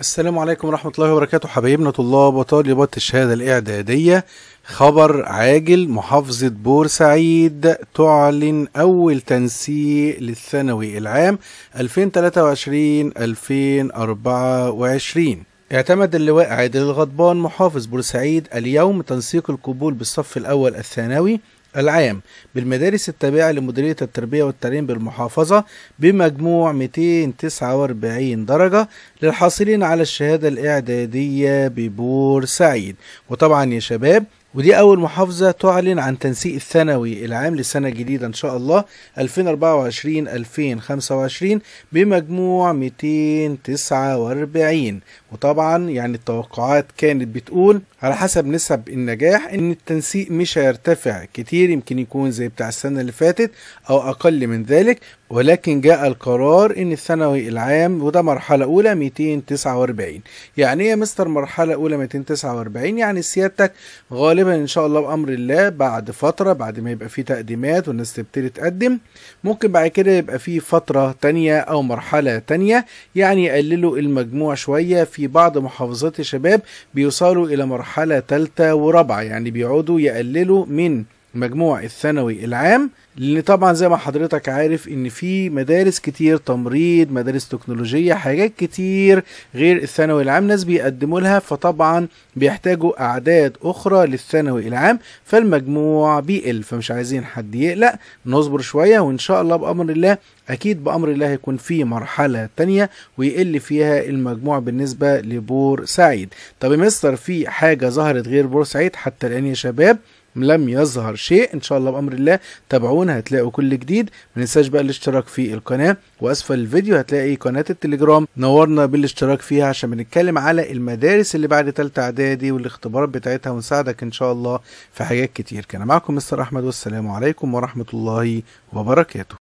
السلام عليكم ورحمة الله وبركاته حبايبنا طلاب وطالبات الشهادة الإعدادية خبر عاجل محافظة بورسعيد تعلن أول تنسيق للثانوي العام 2023-2024 اعتمد اللواء عادل الغضبان محافظ بورسعيد اليوم تنسيق القبول بالصف الأول الثانوي العام بالمدارس التابعة لمديرية التربية والتعليم بالمحافظة بمجموع 249 درجة للحاصلين على الشهادة الإعدادية ببورسعيد وطبعا يا شباب ودي أول محافظة تعلن عن تنسيق الثانوي العام للسنة الجديدة إن شاء الله 2024-2025 بمجموع 249 وطبعا يعني التوقعات كانت بتقول على حسب نسب النجاح إن التنسيق مش هيرتفع كتير يمكن يكون زي بتاع السنة اللي فاتت أو أقل من ذلك ولكن جاء القرار ان الثانوي العام وده مرحله اولى 249 يعني ايه يا مستر مرحله اولى 249 يعني سيادتك غالبا ان شاء الله بامر الله بعد فتره بعد ما يبقى في تقديمات والناس تبتدي تقدم ممكن بعد كده يبقى في فتره تانية او مرحله تانية يعني يقللوا المجموع شويه في بعض محافظات الشباب بيوصلوا الى مرحله ثالثه ورابعه يعني بيقعدوا يقللوا من مجموع الثانوي العام لان طبعا زي ما حضرتك عارف ان في مدارس كتير تمريض مدارس تكنولوجية حاجات كتير غير الثانوي العام ناس بيقدموا لها فطبعا بيحتاجوا اعداد اخرى للثانوي العام فالمجموع بيقل فمش عايزين حد يقلق نصبر شوية وان شاء الله بامر الله اكيد بامر الله هيكون في مرحلة تانية ويقل فيها المجموع بالنسبة لبور سعيد طب يا مستر في حاجة ظهرت غير بور سعيد حتى الان يا شباب لم يظهر شيء ان شاء الله بامر الله تابعونا هتلاقوا كل جديد ما ننساش بقى الاشتراك في القناه واسفل الفيديو هتلاقي قناه التليجرام نورنا بالاشتراك فيها عشان بنتكلم على المدارس اللي بعد ثالثه اعدادي والاختبارات بتاعتها ونساعدك ان شاء الله في حاجات كتير كان معكم مستر احمد والسلام عليكم ورحمه الله وبركاته